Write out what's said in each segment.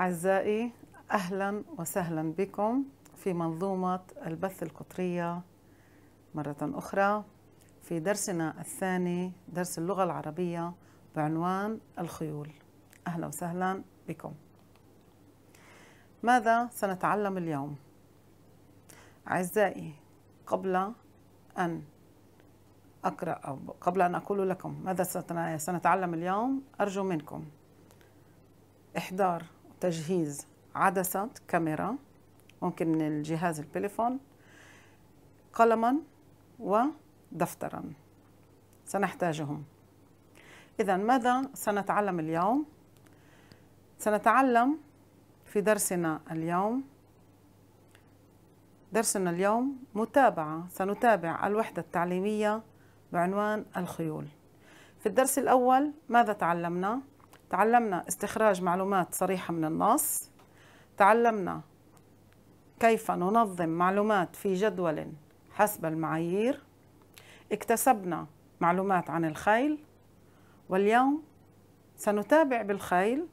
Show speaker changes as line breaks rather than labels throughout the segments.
أعزائي أهلا وسهلا بكم في منظومة البث القطرية مرة أخرى في درسنا الثاني درس اللغة العربية بعنوان الخيول أهلا وسهلا بكم ماذا سنتعلم اليوم؟ أعزائي قبل أن أقرأ أو قبل أن أقول لكم ماذا سنتعلم اليوم أرجو منكم إحضار تجهيز عدسة كاميرا ممكن من الجهاز البليفون قلما ودفترا سنحتاجهم إذا ماذا سنتعلم اليوم؟ سنتعلم في درسنا اليوم درسنا اليوم متابعة سنتابع الوحدة التعليمية بعنوان الخيول في الدرس الأول ماذا تعلمنا؟ تعلمنا استخراج معلومات صريحة من النص تعلمنا كيف ننظم معلومات في جدول حسب المعايير اكتسبنا معلومات عن الخيل واليوم سنتابع بالخيل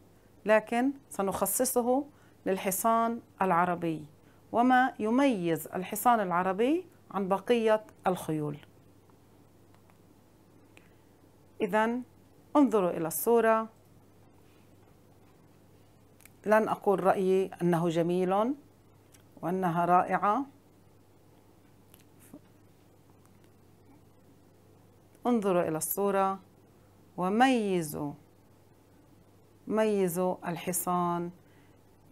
لكن سنخصصه للحصان العربي وما يميز الحصان العربي عن بقية الخيول إذا انظروا إلى الصورة لن أقول رأيي أنه جميل وأنها رائعة انظروا إلى الصورة وميزوا ميزوا الحصان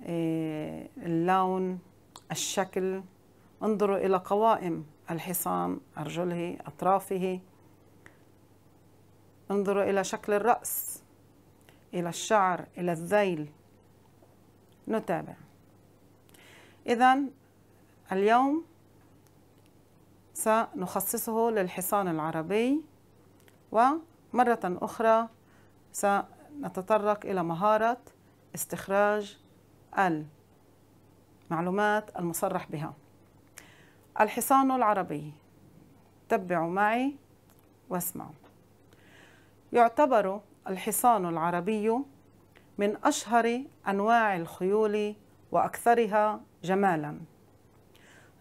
إيه، اللون الشكل انظروا إلى قوائم الحصان أرجله أطرافه انظروا إلى شكل الرأس إلى الشعر إلى الذيل نتابع إذا اليوم سنخصصه للحصان العربي ومرة أخرى سنتطرق إلى مهارة استخراج المعلومات المصرح بها الحصان العربي تبعوا معي واسمعوا يعتبر الحصان العربي من أشهر أنواع الخيول وأكثرها جمالا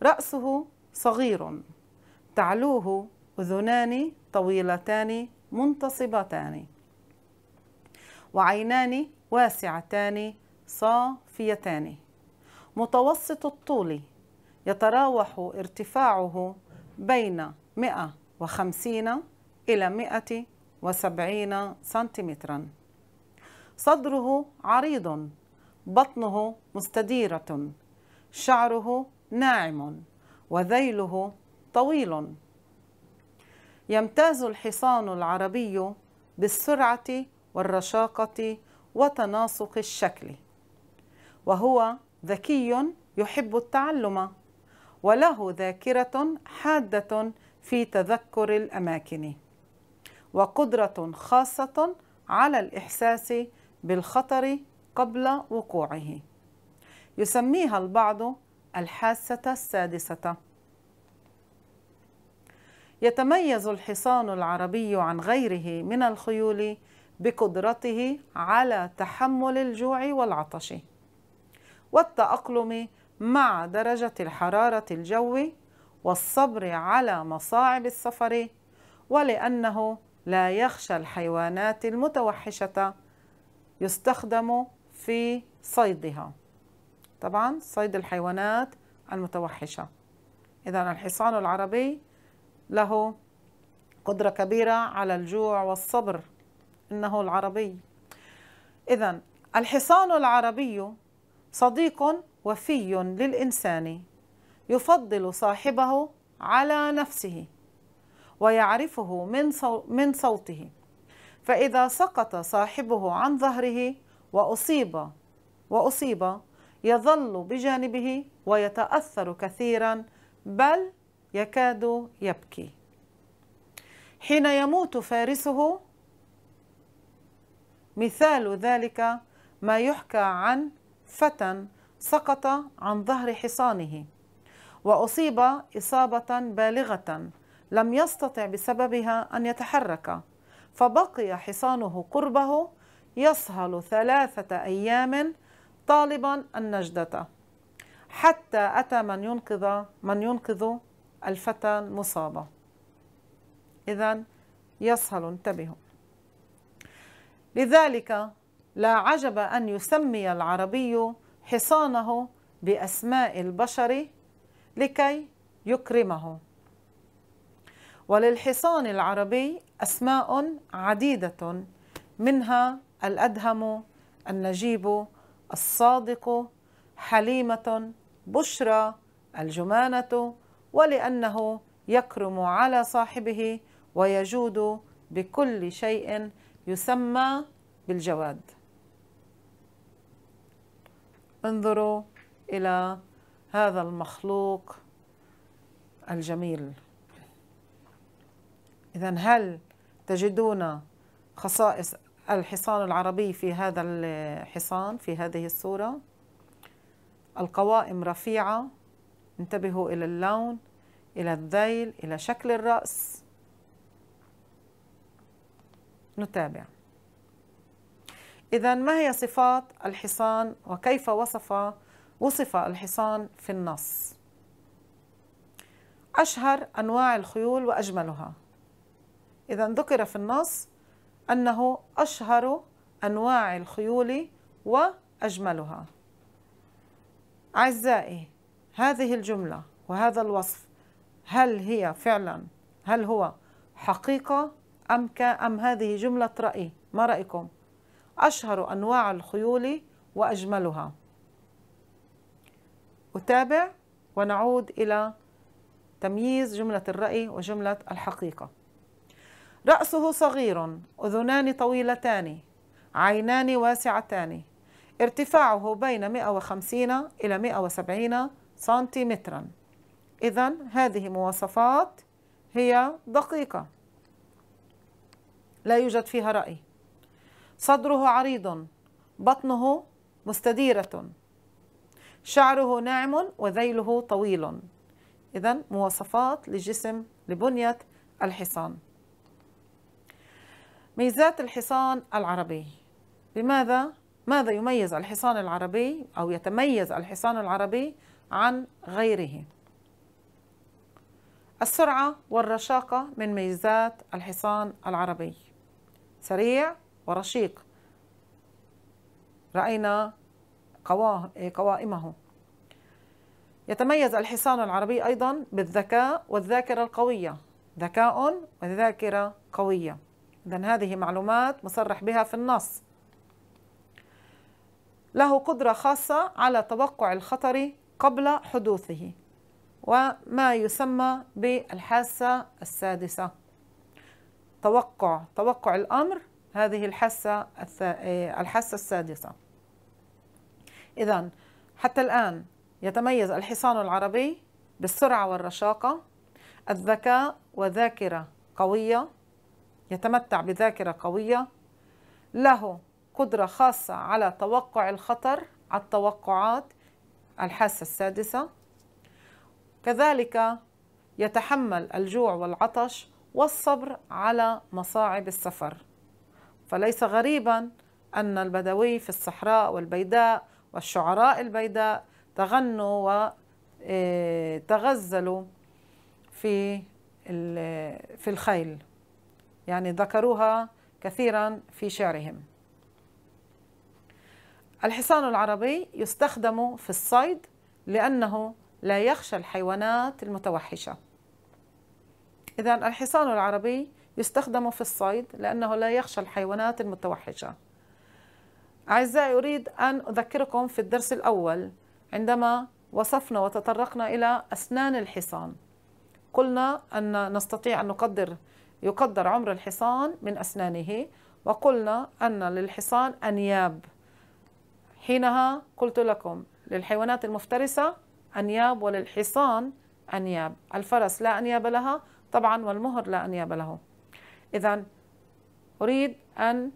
رأسه صغير تعلوه أذنان طويلتان منتصبتان وعينان واسعتان صافيتان متوسط الطول يتراوح ارتفاعه بين 150 إلى 170 سنتيمتراً صدره عريض بطنه مستديرة شعره ناعم وذيله طويل يمتاز الحصان العربي بالسرعة والرشاقة وتناسق الشكل وهو ذكي يحب التعلم وله ذاكرة حادة في تذكر الأماكن وقدرة خاصة على الإحساس بالخطر قبل وقوعه يسميها البعض الحاسة السادسة يتميز الحصان العربي عن غيره من الخيول بقدرته على تحمل الجوع والعطش والتأقلم مع درجة الحرارة الجو والصبر على مصاعب السفر ولأنه لا يخشى الحيوانات المتوحشة يستخدم في صيدها طبعا صيد الحيوانات المتوحشة إذا الحصان العربي له قدرة كبيرة على الجوع والصبر إنه العربي إذا الحصان العربي صديق وفي للإنسان يفضل صاحبه على نفسه ويعرفه من صوته فإذا سقط صاحبه عن ظهره وأصيب وأصيب يظل بجانبه ويتأثر كثيرا بل يكاد يبكي حين يموت فارسه مثال ذلك ما يحكى عن فتى سقط عن ظهر حصانه واصيب اصابه بالغه لم يستطع بسببها ان يتحرك فبقي حصانه قربه يصهل ثلاثة أيام طالبا النجدة حتى أتى من ينقذ من ينقذ الفتى المصابة إذا يصهل انتبهوا لذلك لا عجب أن يسمي العربي حصانه بأسماء البشر لكي يكرمه وللحصان العربي أسماء عديدة منها الأدهم النجيب الصادق حليمة بشرى الجمانة ولأنه يكرم على صاحبه ويجود بكل شيء يسمى بالجواد انظروا إلى هذا المخلوق الجميل إذا هل تجدون خصائص الحصان العربي في هذا الحصان في هذه الصورة القوائم رفيعة انتبهوا إلى اللون إلى الذيل إلى شكل الرأس نتابع إذا ما هي صفات الحصان وكيف وصف وصف الحصان في النص أشهر أنواع الخيول وأجملها إذا ذكر في النص أنه أشهر أنواع الخيول وأجملها أعزائي هذه الجملة وهذا الوصف هل هي فعلا هل هو حقيقة أم أم هذه جملة رأي ما رأيكم أشهر أنواع الخيول وأجملها أتابع ونعود إلى تمييز جملة الرأي وجملة الحقيقة رأسه صغير أذنان طويلتان عينان واسعتان ارتفاعه بين 150 إلى 170 سنتيمترا إذا هذه مواصفات هي دقيقة لا يوجد فيها رأي صدره عريض بطنه مستديرة شعره ناعم وذيله طويل إذا مواصفات لجسم لبنية الحصان ميزات الحصان العربي بماذا ماذا يميز الحصان العربي أو يتميز الحصان العربي عن غيره السرعة والرشاقة من ميزات الحصان العربي سريع ورشيق رأينا قوائمه يتميز الحصان العربي أيضا بالذكاء والذاكرة القوية ذكاء وذاكرة قوية إذا هذه معلومات مصرح بها في النص له قدرة خاصة على توقع الخطر قبل حدوثه وما يسمى بالحاسة السادسة توقع توقع الأمر هذه الحاسة الحاسة السادسة إذا حتى الآن يتميز الحصان العربي بالسرعة والرشاقة الذكاء وذاكرة قوية يتمتع بذاكرة قوية له قدرة خاصة على توقع الخطر على التوقعات الحاسة السادسة كذلك يتحمل الجوع والعطش والصبر على مصاعب السفر فليس غريبا أن البدوي في الصحراء والبيداء والشعراء البيداء تغنوا وتغزلوا آه، في في الخيل يعني ذكروها كثيرا في شعرهم الحصان العربي يستخدم في الصيد لأنه لا يخشى الحيوانات المتوحشة إذا الحصان العربي يستخدم في الصيد لأنه لا يخشى الحيوانات المتوحشة أعزائي أريد أن أذكركم في الدرس الأول عندما وصفنا وتطرقنا إلى أسنان الحصان قلنا أن نستطيع أن نقدر يقدر عمر الحصان من أسنانه وقلنا أن للحصان أنياب حينها قلت لكم للحيوانات المفترسة أنياب وللحصان أنياب الفرس لا أنياب لها طبعا والمهر لا أنياب له إذا أريد أن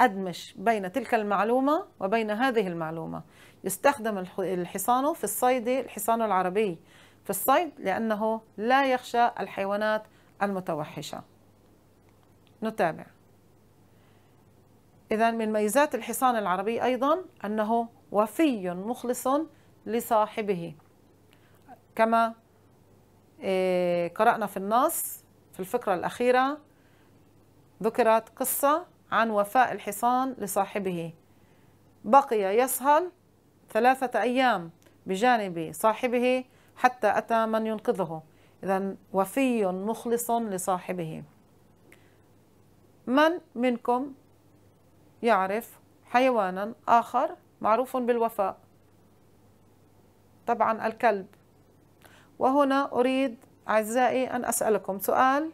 أدمش بين تلك المعلومة وبين هذه المعلومة يستخدم الحصان في الصيد الحصان العربي في الصيد لأنه لا يخشى الحيوانات المتوحشة نتابع إذا من ميزات الحصان العربي أيضا أنه وفي مخلص لصاحبه كما إيه، قرأنا في النص في الفقرة الأخيرة ذكرت قصة عن وفاء الحصان لصاحبه بقي يسهل ثلاثة أيام بجانب صاحبه حتى أتى من ينقذه إذا وفي مخلص لصاحبه من منكم يعرف حيوانا آخر معروف بالوفاء طبعا الكلب وهنا أريد أعزائي أن أسألكم سؤال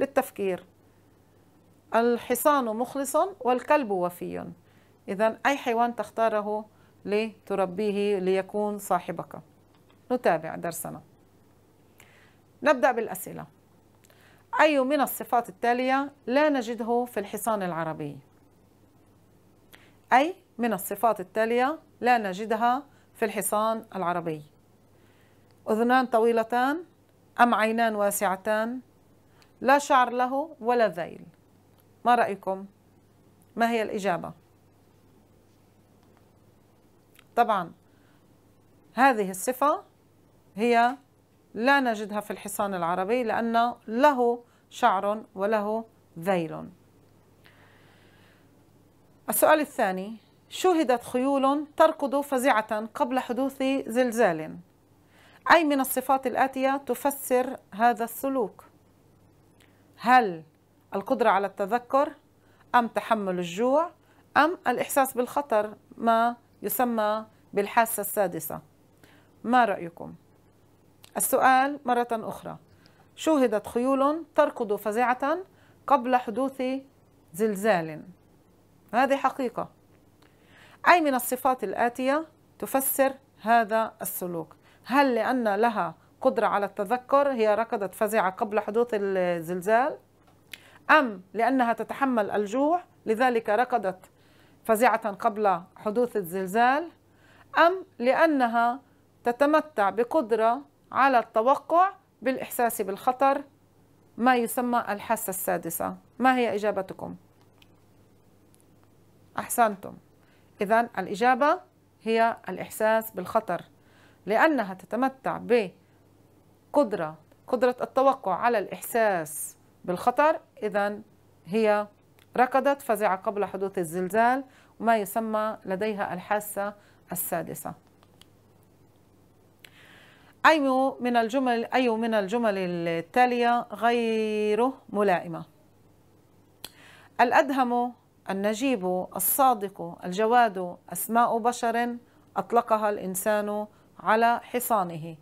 للتفكير الحصان مخلص والكلب وفي إذا أي حيوان تختاره لتربيه ليكون صاحبك نتابع درسنا نبدأ بالأسئلة أي من الصفات التالية لا نجده في الحصان العربي؟ أي من الصفات التالية لا نجدها في الحصان العربي أذنان طويلتان أم عينان واسعتان لا شعر له ولا ذيل ما رأيكم؟ ما هي الإجابة؟ طبعا هذه الصفة هي لا نجدها في الحصان العربي لأن له شعر وله ذيل السؤال الثاني شهدت خيول تركض فزعة قبل حدوث زلزال أي من الصفات الآتية تفسر هذا السلوك هل القدرة على التذكر أم تحمل الجوع أم الإحساس بالخطر ما يسمى بالحاسة السادسة ما رأيكم؟ السؤال مرة أخرى شوهدت خيول تركض فزعة قبل حدوث زلزال هذه حقيقة أي من الصفات الآتية تفسر هذا السلوك هل لأن لها قدرة على التذكر هي ركضت فزعة قبل حدوث الزلزال أم لأنها تتحمل الجوع لذلك ركضت فزعة قبل حدوث الزلزال أم لأنها تتمتع بقدرة على التوقع بالإحساس بالخطر ما يسمى الحاسة السادسة ما هي إجابتكم؟ أحسنتم إذا الإجابة هي الإحساس بالخطر لأنها تتمتع بقدرة قدرة التوقع على الإحساس بالخطر إذا هي ركضت فزع قبل حدوث الزلزال وما يسمى لديها الحاسة السادسة أي من الجمل أي من الجمل التالية غير ملائمة الأدهم النجيب الصادق الجواد أسماء بشر أطلقها الإنسان على حصانه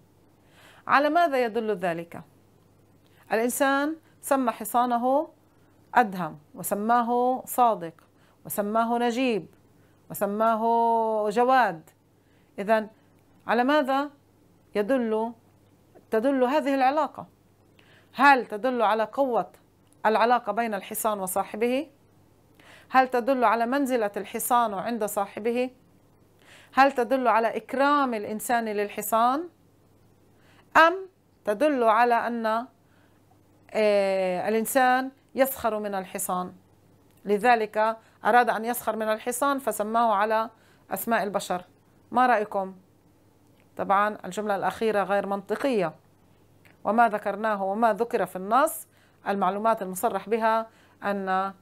على ماذا يدل ذلك؟ الإنسان سمى حصانه أدهم وسماه صادق وسماه نجيب وسماه جواد إذا على ماذا يدل تدل هذه العلاقة هل تدل على قوة العلاقة بين الحصان وصاحبه؟ هل تدل على منزلة الحصان عند صاحبه؟ هل تدل على إكرام الإنسان للحصان؟ أم تدل على أن آه، الإنسان يسخر من الحصان لذلك أراد أن يسخر من الحصان فسماه على أسماء البشر ما رأيكم؟ طبعا الجملة الأخيرة غير منطقية وما ذكرناه وما ذكر في النص المعلومات المصرح بها أن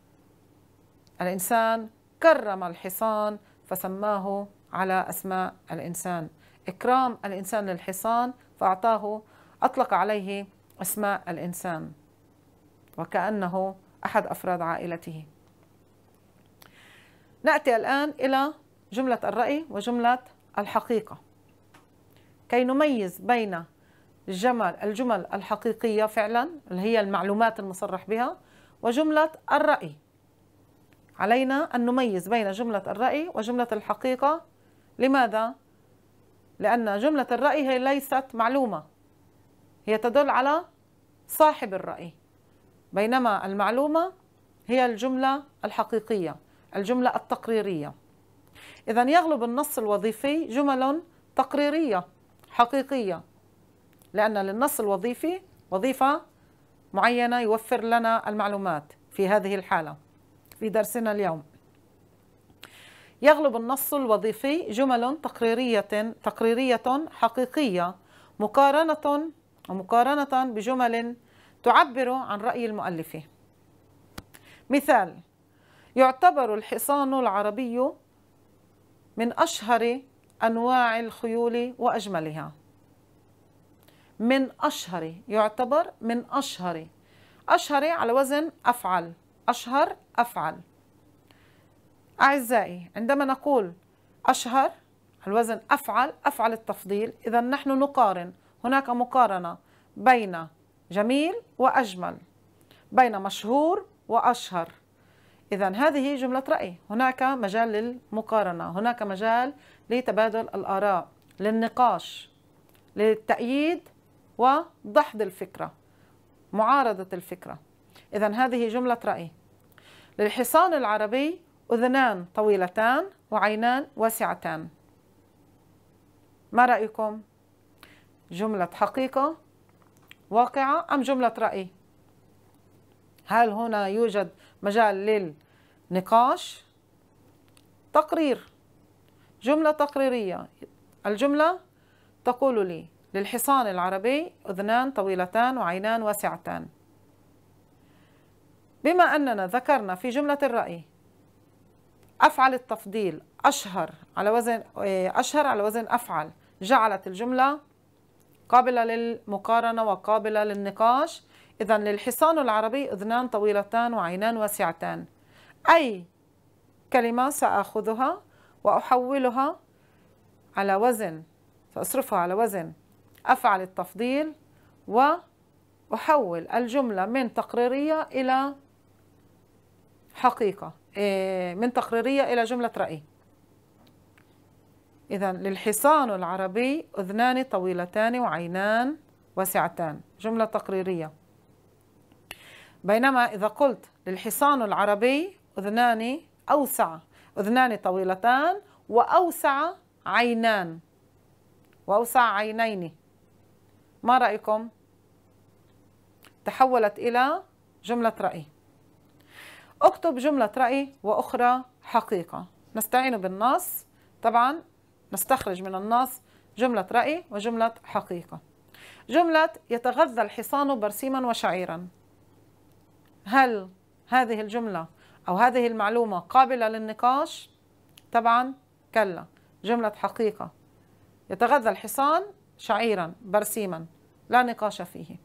الإنسان كرم الحصان فسماه على أسماء الإنسان إكرام الإنسان للحصان فأعطاه أطلق عليه أسماء الإنسان وكأنه أحد أفراد عائلته نأتي الآن إلى جملة الرأي وجملة الحقيقة كي نميز بين الجمل الجمل الحقيقية فعلا اللي هي المعلومات المصرح بها وجملة الرأي علينا أن نميز بين جملة الرأي وجملة الحقيقة لماذا؟ لأن جملة الرأي هي ليست معلومة هي تدل على صاحب الرأي بينما المعلومة هي الجملة الحقيقية الجملة التقريرية إذا يغلب النص الوظيفي جمل تقريرية حقيقية لأن للنص الوظيفي وظيفة معينة يوفر لنا المعلومات في هذه الحالة في درسنا اليوم يغلب النص الوظيفي جمل تقريرية تقريرية حقيقية مقارنة ومقارنة بجمل تعبر عن رأي المؤلف مثال يعتبر الحصان العربي من أشهر أنواع الخيول وأجملها من أشهر يعتبر من أشهر أشهر على وزن أفعل أشهر أفعل أعزائي عندما نقول أشهر على وزن أفعل أفعل التفضيل إذا نحن نقارن هناك مقارنة بين جميل وأجمل بين مشهور وأشهر إذا هذه جملة رأي هناك مجال للمقارنة هناك مجال لتبادل الآراء للنقاش للتأييد ودحض الفكرة معارضة الفكرة إذا هذه جملة رأي للحصان العربي أذنان طويلتان وعينان واسعتان ما رأيكم؟ جملة حقيقة واقعة أم جملة رأي؟ هل هنا يوجد مجال نقاش تقرير جملة تقريرية الجملة تقول لي للحصان العربي أذنان طويلتان وعينان واسعتان بما أننا ذكرنا في جملة الرأي أفعل التفضيل أشهر على وزن إيه، أشهر على وزن أفعل جعلت الجملة قابلة للمقارنة وقابلة للنقاش إذا للحصان العربي أذنان طويلتان وعينان واسعتان أي كلمة سأخذها وأحولها على وزن سأصرفها على وزن أفعل التفضيل وأحول الجملة من تقريرية إلى حقيقة إيه، من تقريرية إلى جملة رأي إذا للحصان العربي أذنان طويلتان وعينان واسعتان جملة تقريرية بينما إذا قلت للحصان العربي أذنان أوسع أذنان طويلتان وأوسع عينان وأوسع عينين ما رأيكم؟ تحولت إلى جملة رأي اكتب جملة رأي وأخرى حقيقة نستعين بالنص طبعا نستخرج من النص جملة رأي وجملة حقيقة جملة يتغذى الحصان برسيما وشعيرا هل هذه الجملة أو هذه المعلومة قابلة للنقاش طبعا كلا جملة حقيقة يتغذى الحصان شعيرا برسيما لا نقاش فيه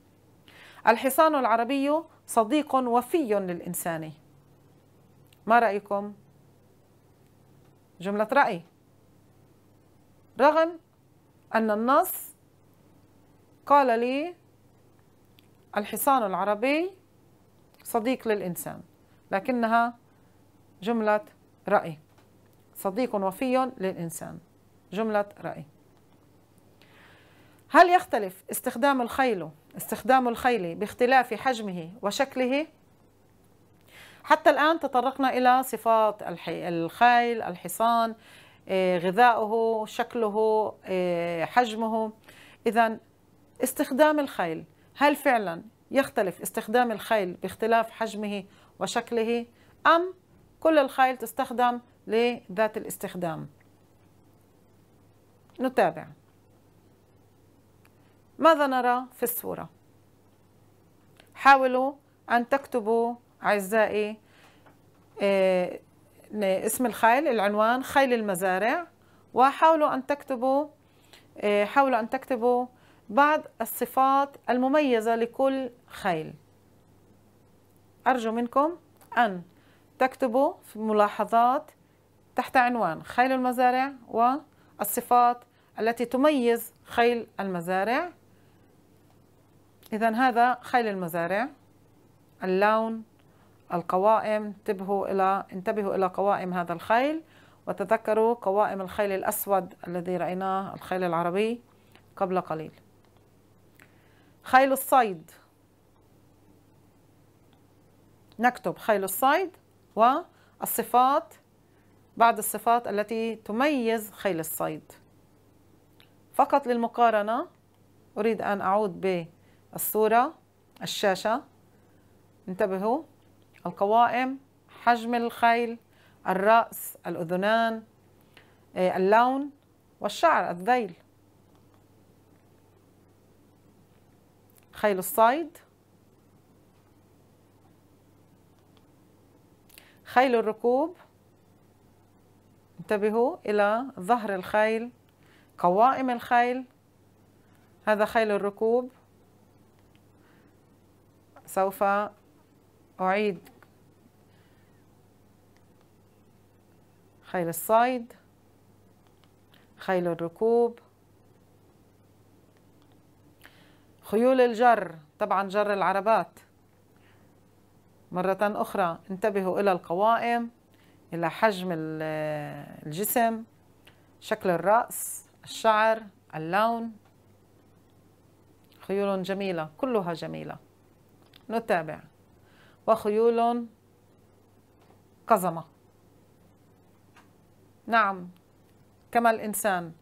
الحصان العربي صديق وفي للإنسان ما رأيكم؟ جملة رأي رغم أن النص قال لي الحصان العربي صديق للإنسان لكنها جملة رأي صديق وفي للإنسان جملة رأي هل يختلف استخدام الخيل استخدام الخيل باختلاف حجمه وشكله؟ حتى الآن تطرقنا إلى صفات الخيل الحصان آه، غذائه شكله آه، حجمه إذا استخدام الخيل هل فعلا يختلف استخدام الخيل باختلاف حجمه وشكله أم كل الخيل تستخدم لذات الاستخدام نتابع ماذا نرى في الصورة؟ حاولوا أن تكتبوا أعزائي آه، اسم الخيل العنوان خيل المزارع وحاولوا أن تكتبوا آه، حاولوا أن تكتبوا بعض الصفات المميزة لكل خيل أرجو منكم أن تكتبوا في ملاحظات تحت عنوان خيل المزارع والصفات التي تميز خيل المزارع إذا هذا خيل المزارع اللون القوائم انتبهوا إلى انتبهوا إلى قوائم هذا الخيل وتذكروا قوائم الخيل الأسود الذي رأيناه الخيل العربي قبل قليل خيل الصيد نكتب خيل الصيد والصفات بعض الصفات التي تميز خيل الصيد فقط للمقارنة أريد أن أعود بالصورة الشاشة انتبهوا القوائم حجم الخيل الرأس الأذنان آه، اللون والشعر الذيل خيل الصيد خيل الركوب انتبهوا إلى ظهر الخيل قوائم الخيل هذا خيل الركوب سوف أعيد خيل الصيد خيل الركوب خيول الجر طبعا جر العربات مرة أخرى انتبهوا إلى القوائم إلى حجم الجسم شكل الرأس الشعر اللون خيول جميلة كلها جميلة نتابع وخيول قزمة نعم كما الإنسان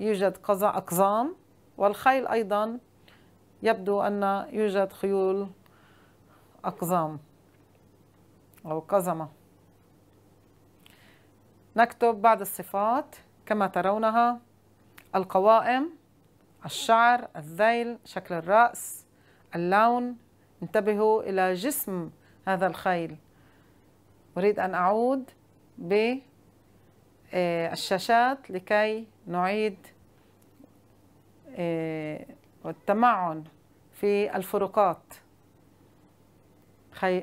يوجد أقزام والخيل أيضا يبدو أن يوجد خيول أقزام أو قزمة نكتب بعض الصفات كما ترونها القوائم الشعر الذيل شكل الرأس اللون انتبهوا إلى جسم هذا الخيل أريد أن أعود بالشاشات آه، لكي نعيد آه، التمعن في الفروقات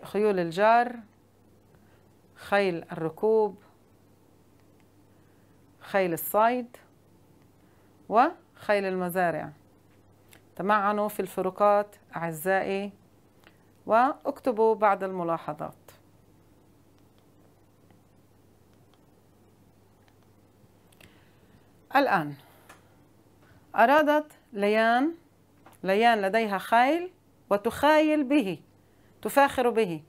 خيول الجار خيل الركوب خيل الصيد وخيل المزارع تمعنوا في الفروقات أعزائي واكتبوا بعض الملاحظات الآن أرادت ليان ليان لديها خيل وتخايل به تفاخر به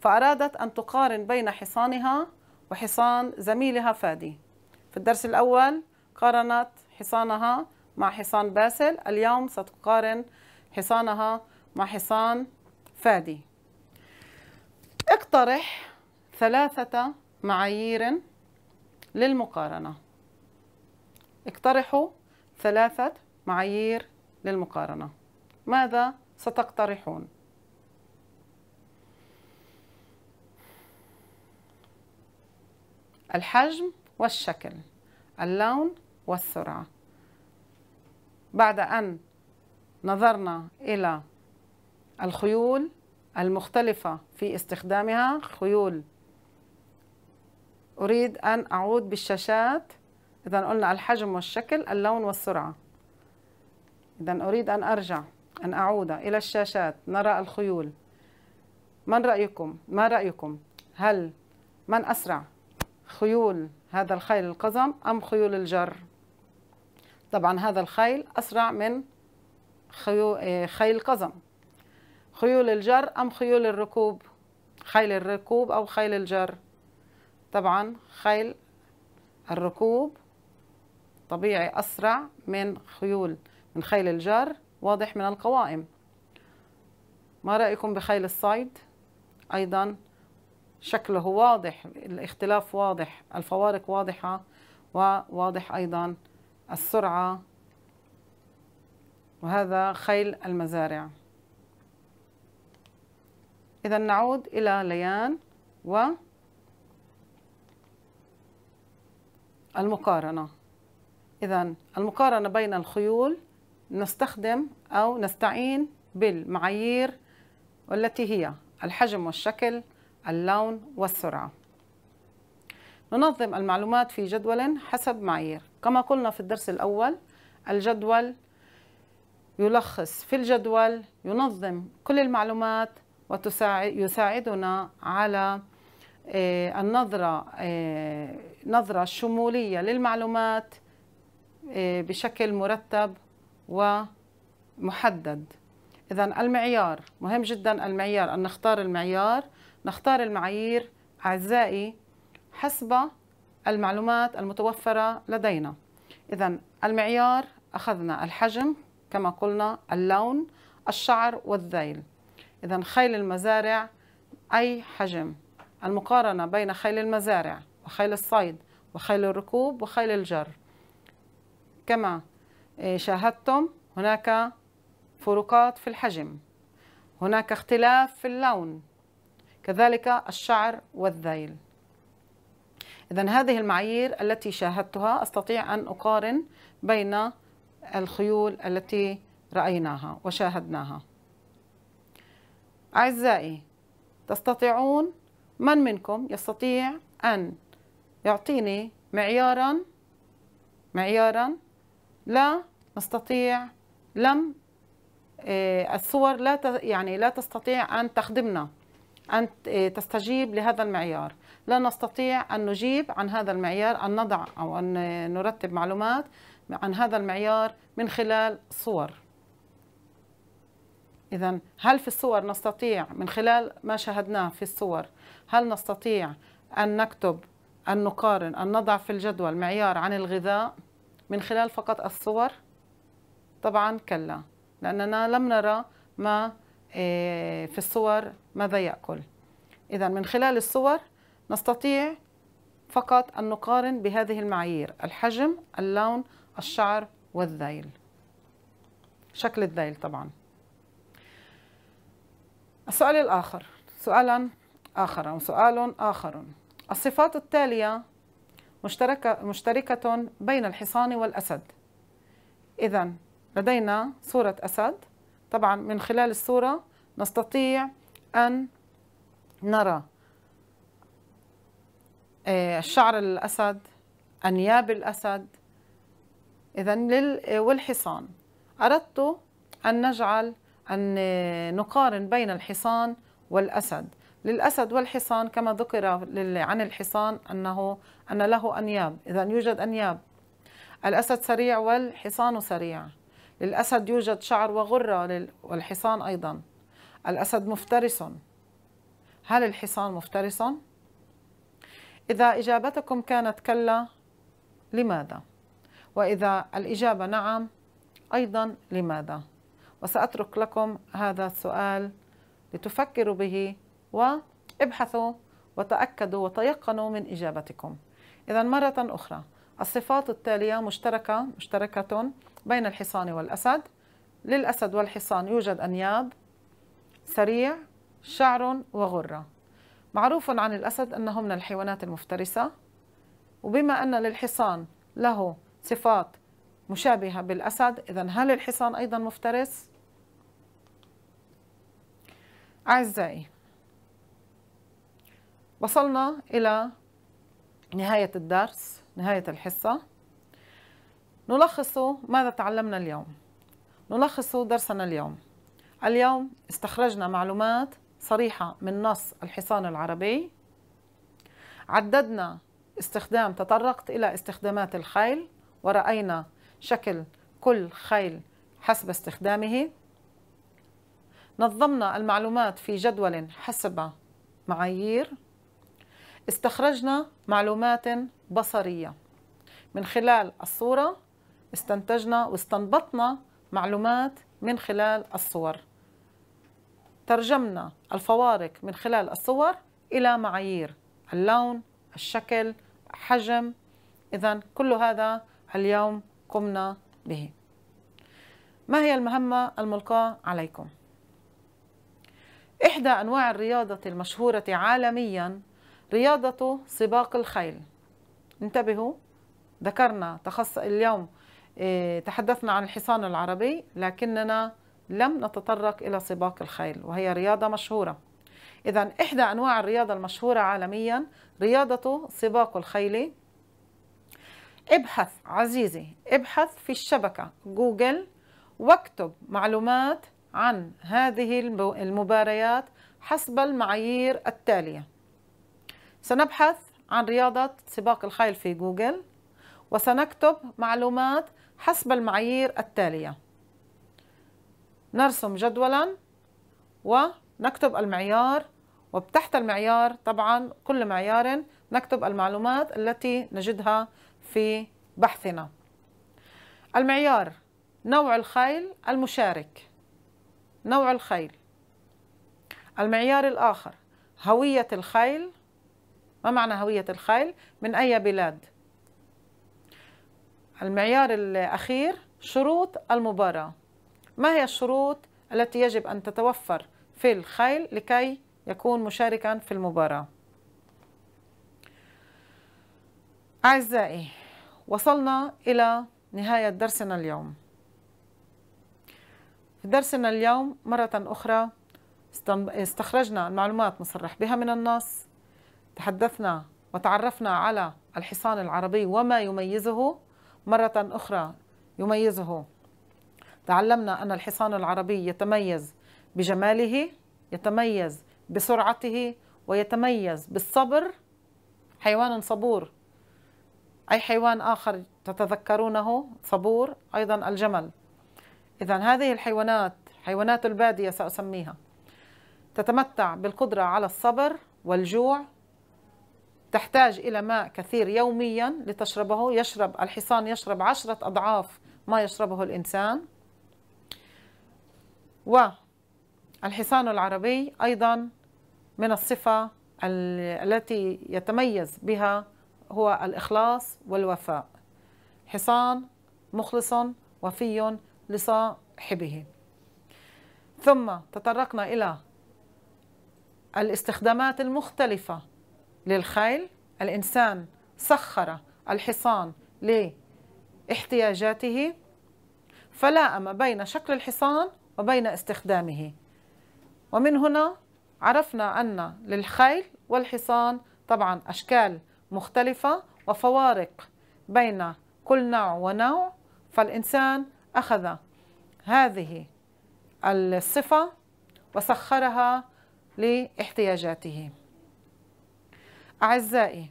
فأرادت أن تقارن بين حصانها وحصان زميلها فادي في الدرس الأول قارنت حصانها مع حصان باسل اليوم ستقارن حصانها مع حصان فادي اقترح ثلاثة معايير للمقارنة اقترحوا ثلاثة معايير للمقارنة ماذا ستقترحون؟ الحجم والشكل اللون والسرعة بعد أن نظرنا إلى الخيول المختلفة في استخدامها خيول أريد أن أعود بالشاشات إذا قلنا الحجم والشكل اللون والسرعة إذا أريد أن أرجع أن أعود إلى الشاشات نرى الخيول من رأيكم ما رأيكم هل من أسرع خيول هذا الخيل القزم أم خيول الجر طبعا هذا الخيل أسرع من آه، خيل قزم خيول الجر أم خيول الركوب خيل الركوب أو خيل الجر طبعا خيل الركوب طبيعي أسرع من خيول من خيل الجر واضح من القوائم ما رأيكم بخيل الصيد أيضا شكله واضح الاختلاف واضح الفوارق واضحة وواضح أيضا السرعة وهذا خيل المزارع إذا نعود إلى ليان و المقارنة إذا المقارنة بين الخيول نستخدم أو نستعين بالمعايير والتي هي الحجم والشكل اللون والسرعة ننظم المعلومات في جدول حسب معايير كما قلنا في الدرس الأول الجدول يلخص في الجدول ينظم كل المعلومات ويساعدنا على آه، النظرة آه، نظرة شمولية للمعلومات آه، بشكل مرتب ومحدد إذا المعيار مهم جدا المعيار أن نختار المعيار نختار المعايير أعزائي حسب المعلومات المتوفرة لدينا إذا المعيار أخذنا الحجم كما قلنا اللون الشعر والذيل إذا خيل المزارع أي حجم المقارنة بين خيل المزارع وخيل الصيد وخيل الركوب وخيل الجر كما إيه، شاهدتم هناك فروقات في الحجم هناك اختلاف في اللون كذلك الشعر والذيل إذا هذه المعايير التي شاهدتها أستطيع أن أقارن بين الخيول التي رأيناها وشاهدناها أعزائي تستطيعون من منكم يستطيع أن يعطيني معيارا معيارا لا نستطيع لم آه، الصور لا يعني لا تستطيع أن تخدمنا أن إيه، تستجيب لهذا المعيار لا نستطيع أن نجيب عن هذا المعيار أن نضع أو أن نرتب معلومات عن هذا المعيار من خلال صور إذا هل في الصور نستطيع من خلال ما شاهدناه في الصور هل نستطيع أن نكتب أن نقارن أن نضع في الجدول معيار عن الغذاء من خلال فقط الصور؟ طبعا كلا لأننا لم نرى ما آه، في الصور ماذا يأكل إذا من خلال الصور نستطيع فقط أن نقارن بهذه المعايير الحجم اللون الشعر والذيل شكل الذيل طبعا السؤال الآخر سؤالا آخر أو سؤال آخر الصفات التالية مشتركة, مشتركة بين الحصان والأسد إذا لدينا صورة أسد طبعا من خلال الصورة نستطيع أن نرى آه، شعر الأسد أنياب الأسد إذا والحصان أردت أن نجعل أن نقارن بين الحصان والأسد للأسد والحصان كما ذكر عن الحصان أنه أن له أنياب إذا يوجد أنياب الأسد سريع والحصان سريع للأسد يوجد شعر وغرة والحصان أيضا الأسد مفترس هل الحصان مفترس؟ إذا إجابتكم كانت كلا لماذا؟ وإذا الإجابة نعم أيضا لماذا؟ وسأترك لكم هذا السؤال لتفكروا به وابحثوا وتأكدوا وتيقنوا من إجابتكم إذا مرة أخرى الصفات التالية مشتركة مشتركة بين الحصان والأسد للأسد والحصان يوجد أنياب سريع شعر وغرة معروف عن الأسد أنه من الحيوانات المفترسة وبما أن للحصان له صفات مشابهة بالأسد إذا هل الحصان أيضا مفترس؟ أعزائي وصلنا إلى نهاية الدرس نهاية الحصة نلخص ماذا تعلمنا اليوم نلخص درسنا اليوم اليوم استخرجنا معلومات صريحة من نص الحصان العربي عددنا استخدام تطرقت إلى استخدامات الخيل ورأينا شكل كل خيل حسب استخدامه نظمنا المعلومات في جدول حسب معايير استخرجنا معلومات بصرية من خلال الصورة استنتجنا واستنبطنا معلومات من خلال الصور ترجمنا الفوارق من خلال الصور إلى معايير اللون الشكل حجم إذا كل هذا اليوم قمنا به ما هي المهمة الملقاة عليكم؟ إحدى أنواع الرياضة المشهورة عالميا رياضة سباق الخيل انتبهوا ذكرنا تخص اليوم إيه، تحدثنا عن الحصان العربي لكننا لم نتطرق إلى سباق الخيل وهي رياضة مشهورة إذا إحدى أنواع الرياضة المشهورة عالميا رياضة سباق الخيل ابحث عزيزي ابحث في الشبكة جوجل واكتب معلومات عن هذه المباريات حسب المعايير التالية سنبحث عن رياضة سباق الخيل في جوجل وسنكتب معلومات حسب المعايير التالية نرسم جدولا ونكتب المعيار وبتحت المعيار طبعا كل معيار نكتب المعلومات التي نجدها في بحثنا المعيار نوع الخيل المشارك نوع الخيل المعيار الآخر هوية الخيل ما معنى هوية الخيل من أي بلاد المعيار الأخير شروط المباراة ما هي الشروط التي يجب أن تتوفر في الخيل لكي يكون مشاركا في المباراة أعزائي وصلنا إلى نهاية درسنا اليوم في درسنا اليوم مرة أخرى استخرجنا المعلومات نصرح بها من النص تحدثنا وتعرفنا على الحصان العربي وما يميزه مرة أخرى يميزه تعلمنا أن الحصان العربي يتميز بجماله يتميز بسرعته ويتميز بالصبر حيوان صبور أي حيوان آخر تتذكرونه صبور أيضا الجمل إذا هذه الحيوانات حيوانات البادية سأسميها تتمتع بالقدرة على الصبر والجوع تحتاج إلى ماء كثير يوميا لتشربه يشرب الحصان يشرب عشرة أضعاف ما يشربه الإنسان والحصان العربي أيضا من الصفة التي يتميز بها هو الإخلاص والوفاء حصان مخلص وفي لصاحبه ثم تطرقنا إلى الاستخدامات المختلفة للخيل الإنسان سخر الحصان لاحتياجاته فلائم بين شكل الحصان وبين استخدامه ومن هنا عرفنا أن للخيل والحصان طبعا أشكال مختلفة وفوارق بين كل نوع ونوع فالإنسان أخذ هذه الصفة وسخرها لاحتياجاته أعزائي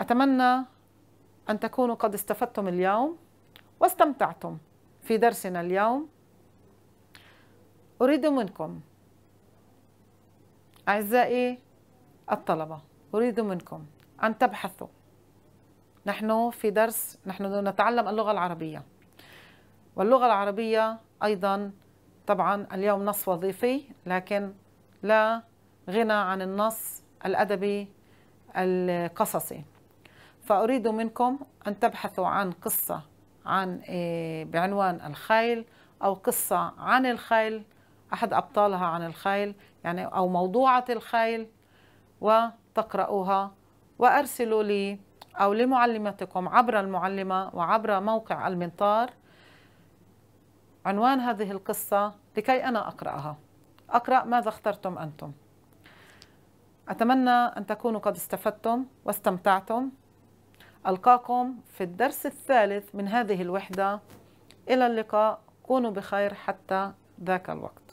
أتمنى أن تكونوا قد استفدتم اليوم واستمتعتم في درسنا اليوم أريد منكم أعزائي الطلبة أريد منكم أن تبحثوا نحن في درس نحن نتعلم اللغة العربية واللغة العربية أيضا طبعا اليوم نص وظيفي لكن لا غنى عن النص الأدبي القصصي فأريد منكم أن تبحثوا عن قصة عن إيه، بعنوان الخيل أو قصة عن الخيل أحد أبطالها عن الخيل يعني أو موضوعة الخيل وتقرأوها وأرسلوا لي أو لمعلمتكم عبر المعلمة وعبر موقع المنطار عنوان هذه القصة لكي أنا أقرأها أقرأ ماذا اخترتم أنتم أتمنى أن تكونوا قد استفدتم واستمتعتم ألقاكم في الدرس الثالث من هذه الوحدة إلى اللقاء كونوا بخير حتى ذاك الوقت